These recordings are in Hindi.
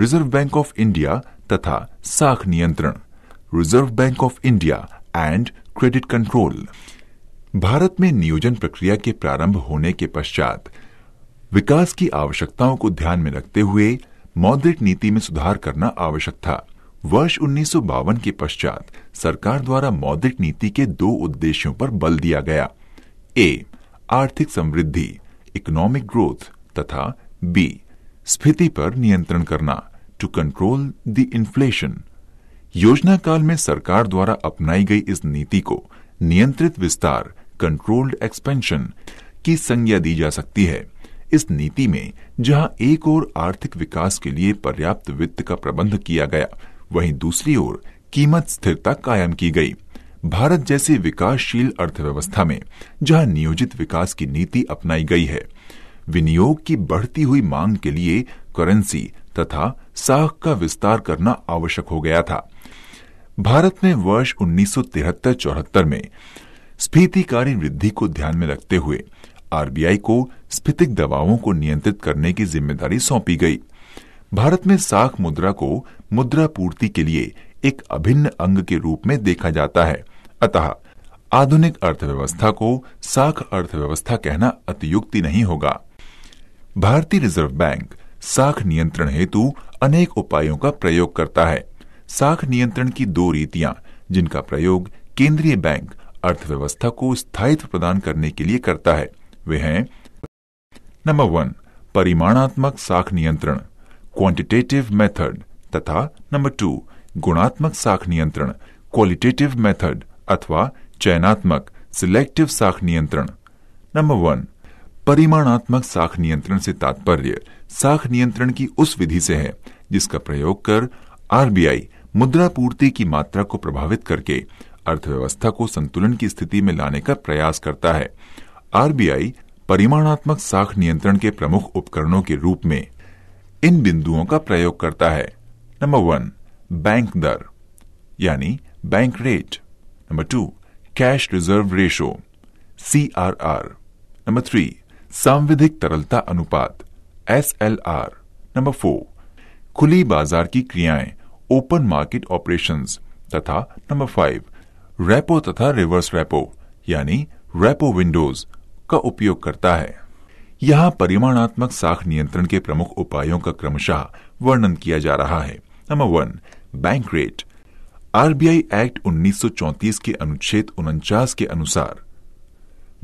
रिजर्व बैंक ऑफ इंडिया तथा साख नियंत्रण Reserve Bank of India and credit control Bharat में नियोजन प्रक्रिया के प्रारंभ होने के पश्चात विकास की आवश्यकताओं को ध्यान में रखते हुए मौद्रिक नीति में सुधार करना आवश्यक था वर्ष उन्नीस के पश्चात सरकार द्वारा मौद्रिक नीति के दो उद्देश्यों पर बल दिया गया ए आर्थिक समृद्धि इकोनॉमिक ग्रोथ तथा बी स्फीति पर नियंत्रण करना टू कंट्रोल द इन्फ्लेशन योजना काल में सरकार द्वारा अपनाई गई इस नीति को नियंत्रित विस्तार कंट्रोल्ड एक्सपेंशन की संज्ञा दी जा सकती है इस नीति में जहां एक ओर आर्थिक विकास के लिए पर्याप्त वित्त का प्रबंध किया गया वहीं दूसरी ओर कीमत स्थिरता कायम की गई भारत जैसी विकासशील अर्थव्यवस्था में जहां नियोजित विकास की नीति अपनाई गई है विनियोग की बढ़ती हुई मांग के लिए करेंसी तथा साख का विस्तार करना आवश्यक हो गया था भारत में वर्ष 1973-74 में स्फीतिकारी वृद्धि को ध्यान में रखते हुए आरबीआई को स्फीतिक दबावों को नियंत्रित करने की जिम्मेदारी सौंपी गई भारत में साख मुद्रा को मुद्रा पूर्ति के लिए एक अभिन्न अंग के रूप में देखा जाता है अतः आधुनिक अर्थव्यवस्था को साख अर्थव्यवस्था कहना अतियुक्ति नहीं होगा भारतीय रिजर्व बैंक साख नियंत्रण हेतु अनेक उपायों का प्रयोग करता है साख नियंत्रण की दो रीतियां जिनका प्रयोग केंद्रीय बैंक अर्थव्यवस्था को स्थायित्व प्रदान करने के लिए करता है वे हैं नंबर वन परिमाणात्मक साख नियंत्रण क्वांटिटेटिव मेथड तथा नंबर टू गुणात्मक साख नियंत्रण क्वालिटेटिव मेथड अथवा चयनात्मक सिलेक्टिव साख नियंत्रण नंबर वन परिमाणात्मक साख नियंत्रण से तात्पर्य साख नियंत्रण की उस विधि से है जिसका प्रयोग कर आरबीआई मुद्रा पूर्ति की मात्रा को प्रभावित करके अर्थव्यवस्था को संतुलन की स्थिति में लाने का प्रयास करता है आरबीआई परिमाणात्मक साख नियंत्रण के प्रमुख उपकरणों के रूप में इन बिंदुओं का प्रयोग करता है नंबर वन बैंक दर यानी bank rate number two cash reserve ratio C R R number three सांविधिक तरलता अनुपात S L R number four खुली बाजार की क्रियाएं ओपन मार्केट ऑपरेशन तथा नंबर फाइव रेपो तथा रिवर्स रेपो यानी रेपो विंडोज का उपयोग करता है यहाँ परिमाणात्मक साख नियंत्रण के प्रमुख उपायों का क्रमशः वर्णन किया जा रहा है number one bank rate RBI act 1934 के अनुच्छेद उनचास के अनुसार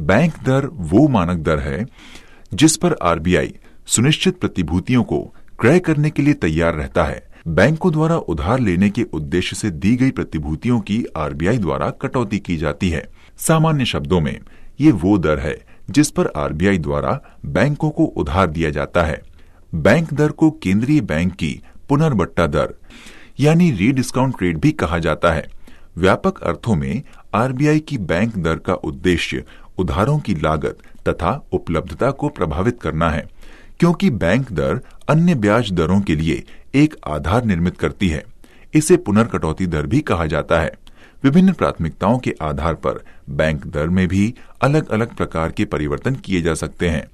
बैंक दर वो मानक दर है जिस पर आरबीआई सुनिश्चित प्रतिभूतियों को क्रय करने के लिए तैयार रहता है बैंकों द्वारा उधार लेने के उद्देश्य से दी गई प्रतिभूतियों की आरबीआई द्वारा कटौती की जाती है सामान्य शब्दों में ये वो दर है जिस पर आरबीआई द्वारा बैंकों को उधार दिया जाता है बैंक दर को केंद्रीय बैंक की पुनर्बट्टा दर यानी रीडिस्काउंट रेट भी कहा जाता है व्यापक अर्थों में आरबीआई की बैंक दर का उद्देश्य उधारों की लागत तथा उपलब्धता को प्रभावित करना है क्योंकि बैंक दर अन्य ब्याज दरों के लिए एक आधार निर्मित करती है इसे पुनर्कटौती दर भी कहा जाता है विभिन्न प्राथमिकताओं के आधार पर बैंक दर में भी अलग अलग प्रकार के परिवर्तन किए जा सकते हैं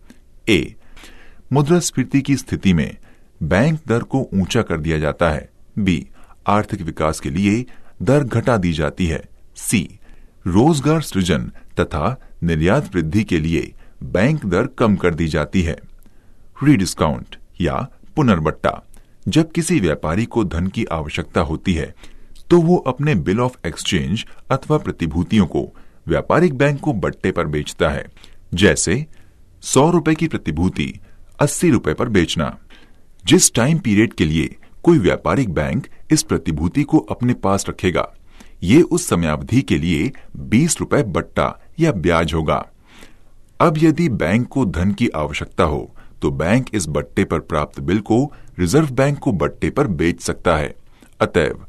ए मुद्रास्फीति की स्थिति में बैंक दर को ऊंचा कर दिया जाता है बी आर्थिक विकास के लिए दर घटा दी जाती है सी रोजगार सृजन तथा निर्यात वृद्धि के लिए बैंक दर कम कर दी जाती है रीडिस्काउंट या पुनर्बट्टा जब किसी व्यापारी को धन की आवश्यकता होती है तो वो अपने बिल ऑफ एक्सचेंज अथवा प्रतिभूतियों को व्यापारिक बैंक को बट्टे पर बेचता है जैसे सौ रुपए की प्रतिभूति अस्सी रुपए पर बेचना जिस टाइम पीरियड के लिए कोई व्यापारिक बैंक इस प्रतिभूति को अपने पास रखेगा ये उस समयावधि के लिए बीस रुपए बट्टा या ब्याज होगा अब यदि बैंक को धन की आवश्यकता हो तो बैंक इस बट्टे पर प्राप्त बिल को रिजर्व बैंक को बट्टे पर बेच सकता है अतएव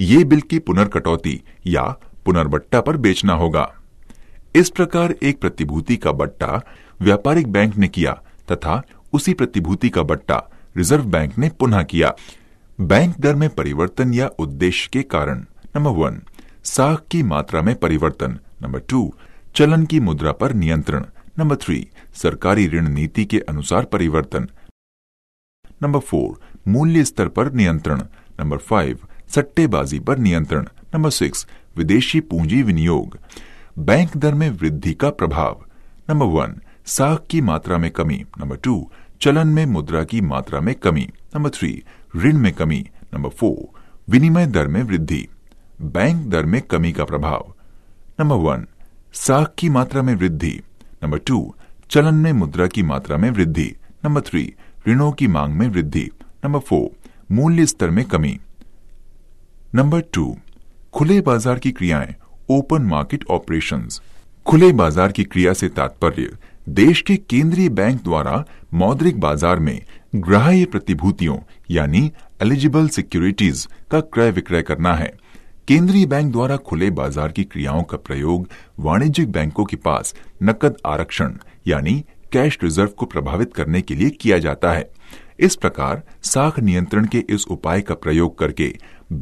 ये बिल की पुनर्कटौती या पुनर्बट्टा पर बेचना होगा इस प्रकार एक प्रतिभूति का बट्टा व्यापारिक बैंक ने किया तथा उसी प्रतिभूति का बट्टा रिजर्व बैंक ने पुनः किया बैंक दर में परिवर्तन या उद्देश्य के कारण नंबर वन साख की मात्रा में परिवर्तन नंबर टू चलन की मुद्रा पर नियंत्रण नंबर थ्री सरकारी ऋण नीति के अनुसार परिवर्तन नंबर फोर मूल्य स्तर पर नियंत्रण नंबर फाइव सट्टेबाजी पर नियंत्रण नंबर सिक्स विदेशी पूंजी विनियोग बैंक दर में वृद्धि का प्रभाव नंबर वन साख की मात्रा में कमी नंबर टू चलन में मुद्रा की मात्रा में कमी नंबर थ्री ऋण में कमी नंबर फोर विनिमय दर में वृद्धि बैंक दर में कमी का प्रभाव नंबर वन साख की मात्रा में वृद्धि नंबर टू चलन में मुद्रा की मात्रा में वृद्धि नंबर थ्री ऋणों की मांग में वृद्धि नंबर फोर मूल्य स्तर में कमी नंबर टू खुले बाजार की क्रियाएं ओपन मार्केट ऑपरेशंस खुले बाजार की क्रिया से तात्पर्य देश के केंद्रीय बैंक द्वारा मौद्रिक बाजार में ग्राह्य प्रतिभूतियों यानी एलिजिबल सिक्योरिटीज का क्रय विक्रय करना है केंद्रीय बैंक द्वारा खुले बाजार की क्रियाओं का प्रयोग वाणिज्यिक बैंकों के पास नकद आरक्षण यानी कैश रिजर्व को प्रभावित करने के लिए किया जाता है इस प्रकार साख नियंत्रण के इस उपाय का प्रयोग करके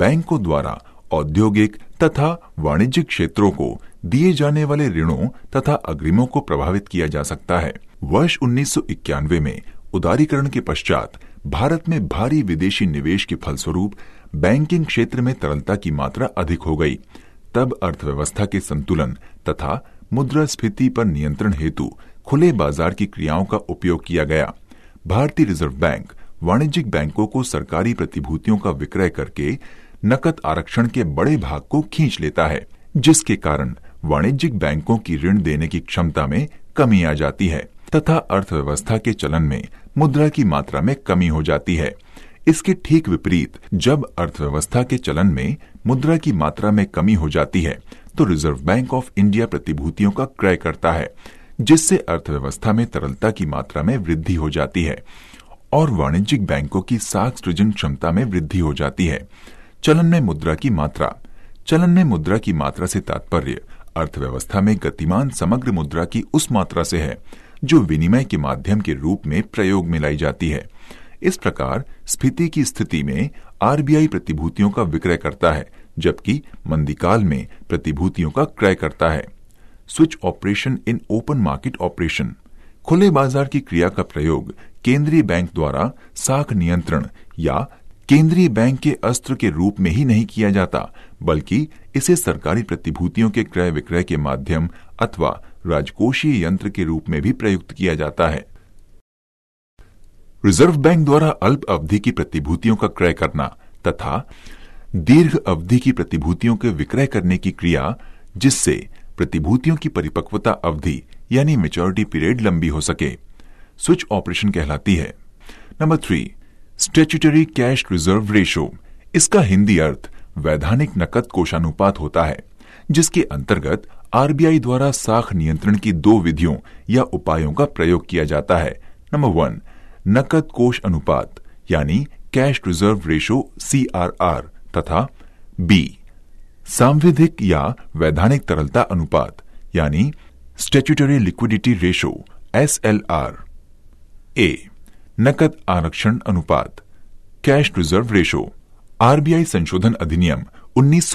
बैंकों द्वारा औद्योगिक तथा वाणिज्यिक क्षेत्रों को दिए जाने वाले ऋणों तथा अग्रिमों को प्रभावित किया जा सकता है वर्ष उन्नीस में उदारीकरण के पश्चात भारत में भारी विदेशी निवेश के फलस्वरूप बैंकिंग क्षेत्र में तरलता की मात्रा अधिक हो गई तब अर्थव्यवस्था के संतुलन तथा मुद्रास्फीति पर नियंत्रण हेतु खुले बाजार की क्रियाओं का उपयोग किया गया भारतीय रिजर्व बैंक वाणिज्यिक बैंकों को सरकारी प्रतिभूतियों का विक्रय करके नकद आरक्षण के बड़े भाग को खींच लेता है जिसके कारण वाणिज्यिक बैंकों की ऋण देने की क्षमता में कमी आ जाती है तथा अर्थव्यवस्था के चलन में मुद्रा की मात्रा में कमी हो जाती है इसके ठीक विपरीत जब अर्थव्यवस्था के चलन में मुद्रा की मात्रा में कमी हो जाती है तो रिजर्व बैंक ऑफ इंडिया प्रतिभूतियों का क्रय करता है जिससे अर्थव्यवस्था में तरलता की मात्रा में वृद्धि हो जाती है और वाणिज्यिक बैंकों की साख सृजन क्षमता में वृद्धि हो जाती है चलन में मुद्रा की मात्रा चलन में मुद्रा की मात्रा से तात्पर्य अर्थव्यवस्था में गतिमान समग्र मुद्रा की उस मात्रा से है जो विनिमय के माध्यम के रूप में प्रयोग में लाई जाती है इस प्रकार स्फीति की स्थिति में आरबीआई प्रतिभूतियों का विक्रय करता है जबकि मंदीकाल में प्रतिभूतियों का क्रय करता है switch operation in open market operation खुले बाजार की क्रिया का प्रयोग केंद्रीय बैंक द्वारा साख नियंत्रण या केंद्रीय बैंक के अस्त्र के रूप में ही नहीं किया जाता बल्कि इसे सरकारी प्रतिभूतियों के क्रय विक्रय के माध्यम अथवा राजकोषीय यंत्र के रूप में भी प्रयुक्त किया जाता है रिजर्व बैंक द्वारा अल्प अवधि की प्रतिभूतियों का क्रय करना तथा दीर्घ अवधि की प्रतिभूतियों के विक्रय करने की क्रिया जिससे प्रतिभूतियों की परिपक्वता अवधि यानी मेच्योरिटी पीरियड लंबी हो सके स्विच ऑपरेशन कहलाती है number three statutory cash reserve ratio इसका हिंदी अर्थ वैधानिक नकद कोषानुपात होता है जिसके अंतर्गत आरबीआई द्वारा साख नियंत्रण की दो विधियों या उपायों का प्रयोग किया जाता है नंबर वन नकद कोष अनुपात यानी कैश रिजर्व रेशो सी तथा बी सांविधिक या वैधानिक तरलता अनुपात यानी statutory liquidity ratio S L R A नकद आरक्षण अनुपात कैश रिजर्व रेशो आरबीआई संशोधन अधिनियम उन्नीस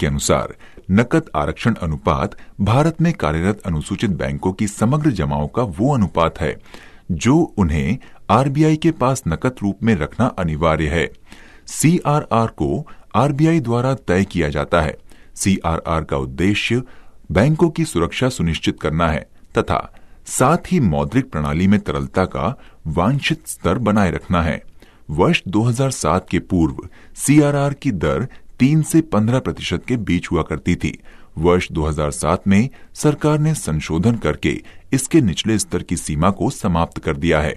के अनुसार नकद आरक्षण अनुपात भारत में कार्यरत अनुसूचित बैंकों की समग्र जमाओं का वो अनुपात है जो उन्हें आरबीआई के पास नकद रूप में रखना अनिवार्य है सीआरआर को आरबीआई द्वारा तय किया जाता है सीआरआर का उद्देश्य बैंकों की सुरक्षा सुनिश्चित करना है तथा साथ ही मौद्रिक प्रणाली में तरलता का वांछित स्तर बनाए रखना है वर्ष 2007 के पूर्व सीआरआर की दर तीन से पंद्रह प्रतिशत के बीच हुआ करती थी वर्ष 2007 में सरकार ने संशोधन करके इसके निचले स्तर की सीमा को समाप्त कर दिया है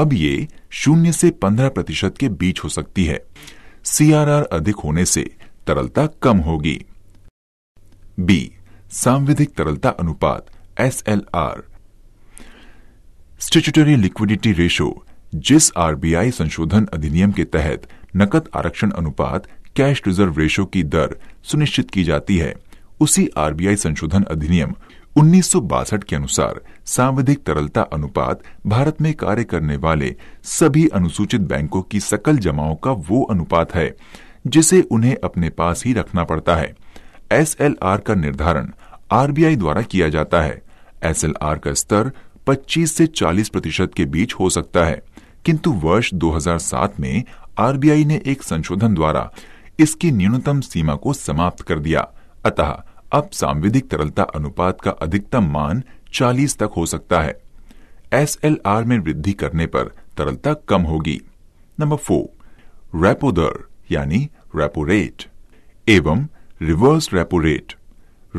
अब ये शून्य से पंद्रह प्रतिशत के बीच हो सकती है सीआरआर अधिक होने से तरलता कम होगी बी सांविधिक तरलता अनुपात S L R statutory liquidity ratio जिस आरबीआई संशोधन अधिनियम के तहत नकद आरक्षण अनुपात कैश रिजर्व रेशो की दर सुनिश्चित की जाती है उसी आरबीआई संशोधन अधिनियम उन्नीस के अनुसार सांविधिक तरलता अनुपात भारत में कार्य करने वाले सभी अनुसूचित बैंकों की सकल जमाओं का वो अनुपात है जिसे उन्हें अपने पास ही रखना पड़ता है एस का निर्धारण आरबीआई द्वारा किया जाता है एस का स्तर 25 से 40 प्रतिशत के बीच हो सकता है किंतु वर्ष 2007 में आरबीआई ने एक संशोधन द्वारा इसकी न्यूनतम सीमा को समाप्त कर दिया अतः अब सांविधिक तरलता अनुपात का अधिकतम मान 40 तक हो सकता है एस में वृद्धि करने पर तरलता कम होगी नंबर फोर रेपो दर यानी रेपो रेट एवं रिवर्स रेपो रेट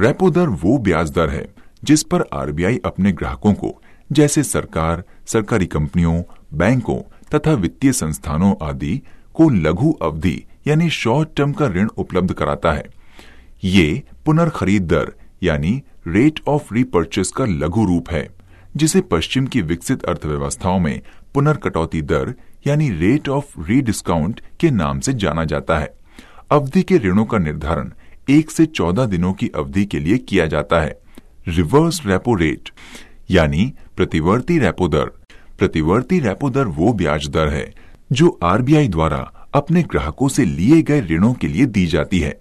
रेपो दर वो ब्याज दर है जिस पर आरबीआई अपने ग्राहकों को जैसे सरकार सरकारी कंपनियों बैंकों तथा वित्तीय संस्थानों आदि को लघु अवधि यानी शॉर्ट टर्म का ऋण उपलब्ध कराता है ये पुनर्खरीद दर यानी रेट ऑफ रिपर्चेस का लघु रूप है जिसे पश्चिम की विकसित अर्थव्यवस्थाओं में पुनर्कटौती दर यानी रेट ऑफ रीडिस्काउंट के नाम से जाना जाता है अवधि के ऋणों का निर्धारण एक से चौदह दिनों की अवधि के लिए किया जाता है रिवर्स रेपो रेट यानी प्रतिवर्ती रेपो दर प्रतिवर्ती रेपो दर वो ब्याज दर है जो आरबीआई द्वारा अपने ग्राहकों से लिए गए ऋणों के लिए दी जाती है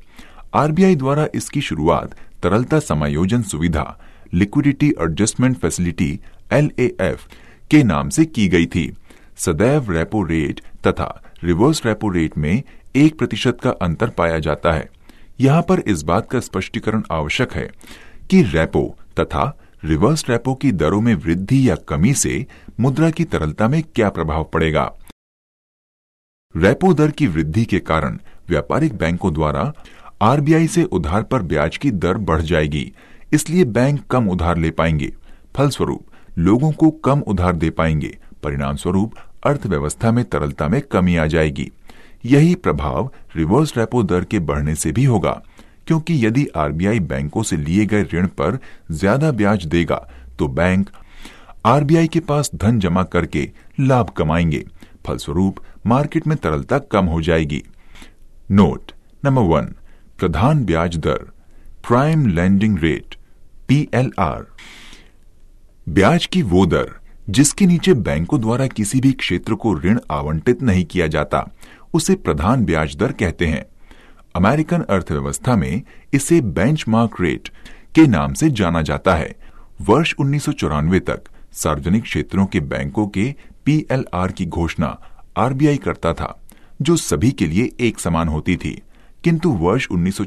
आरबीआई द्वारा इसकी शुरुआत तरलता समायोजन सुविधा लिक्विडिटी एडजस्टमेंट फैसिलिटी एल के नाम से की गई थी सदैव रेपो रेट तथा रिवर्स रेपो रेट में एक प्रतिशत का अंतर पाया जाता है यहाँ पर इस बात का स्पष्टीकरण आवश्यक है कि रेपो तथा रिवर्स रेपो की दरों में वृद्धि या कमी से मुद्रा की तरलता में क्या प्रभाव पड़ेगा रेपो दर की वृद्धि के कारण व्यापारिक बैंकों द्वारा आरबीआई से उधार पर ब्याज की दर बढ़ जाएगी इसलिए बैंक कम उधार ले पाएंगे फलस्वरूप लोगों को कम उधार दे पाएंगे परिणाम स्वरूप अर्थव्यवस्था में तरलता में कमी आ जाएगी यही प्रभाव रिवर्स रेपो दर के बढ़ने से भी होगा क्योंकि यदि आरबीआई बैंकों से लिए गए ऋण पर ज्यादा ब्याज देगा तो बैंक आरबीआई के पास धन जमा करके लाभ कमाएंगे फलस्वरूप मार्केट में तरलता कम हो जाएगी नोट नंबर वन प्रधान ब्याज दर प्राइम लैंडिंग रेट पीएलआर ब्याज की वो दर जिसके नीचे बैंकों द्वारा किसी भी क्षेत्र को ऋण आवंटित नहीं किया जाता उसे प्रधान ब्याज दर कहते हैं अमेरिकन अर्थव्यवस्था में इसे बेंचमार्क रेट के नाम से जाना जाता है वर्ष उन्नीस तक सार्वजनिक क्षेत्रों के बैंकों के पीएलआर की घोषणा आरबीआई करता था जो सभी के लिए एक समान होती थी किंतु वर्ष उन्नीस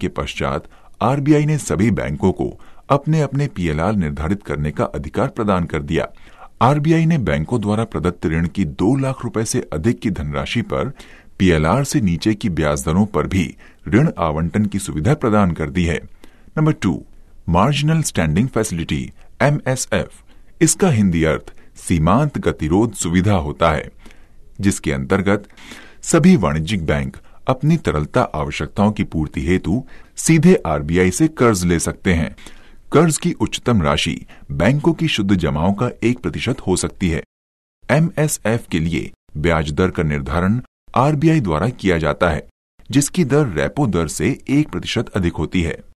के पश्चात आरबीआई ने सभी बैंकों को अपने अपने पीएलआर निर्धारित करने का अधिकार प्रदान कर दिया आरबीआई ने बैंकों द्वारा प्रदत्त ऋण की दो लाख रूपये से अधिक की धनराशि पर पीएलआर से नीचे की ब्याज दरों पर भी ऋण आवंटन की सुविधा प्रदान कर दी है number two marginal standing facility MSF इसका हिंदी अर्थ सीमांत गतिरोध सुविधा होता है जिसके अंतर्गत सभी वाणिज्यिक बैंक अपनी तरलता आवश्यकताओं की पूर्ति हेतु सीधे आरबीआई से कर्ज ले सकते हैं कर्ज की उच्चतम राशि बैंकों की शुद्ध जमाओं का एक प्रतिशत हो सकती है एमएसएफ के लिए ब्याज दर का निर्धारण आरबीआई द्वारा किया जाता है जिसकी दर रेपो दर से एक प्रतिशत अधिक होती है